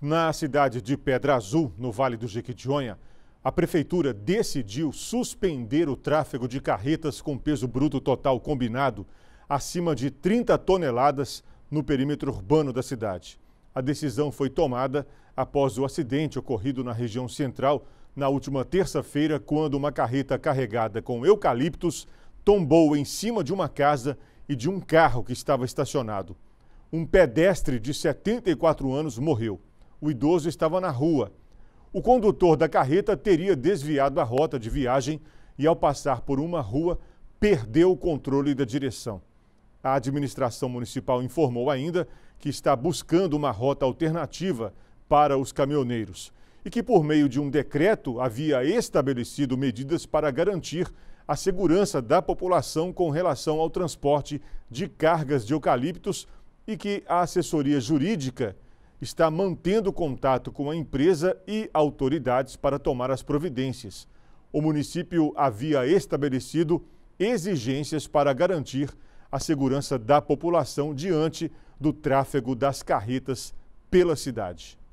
Na cidade de Pedra Azul, no Vale do Jequitinhonha, a prefeitura decidiu suspender o tráfego de carretas com peso bruto total combinado acima de 30 toneladas no perímetro urbano da cidade. A decisão foi tomada após o acidente ocorrido na região central na última terça-feira, quando uma carreta carregada com eucaliptos tombou em cima de uma casa e de um carro que estava estacionado. Um pedestre de 74 anos morreu o idoso estava na rua. O condutor da carreta teria desviado a rota de viagem e, ao passar por uma rua, perdeu o controle da direção. A administração municipal informou ainda que está buscando uma rota alternativa para os caminhoneiros e que, por meio de um decreto, havia estabelecido medidas para garantir a segurança da população com relação ao transporte de cargas de eucaliptos e que a assessoria jurídica está mantendo contato com a empresa e autoridades para tomar as providências. O município havia estabelecido exigências para garantir a segurança da população diante do tráfego das carretas pela cidade.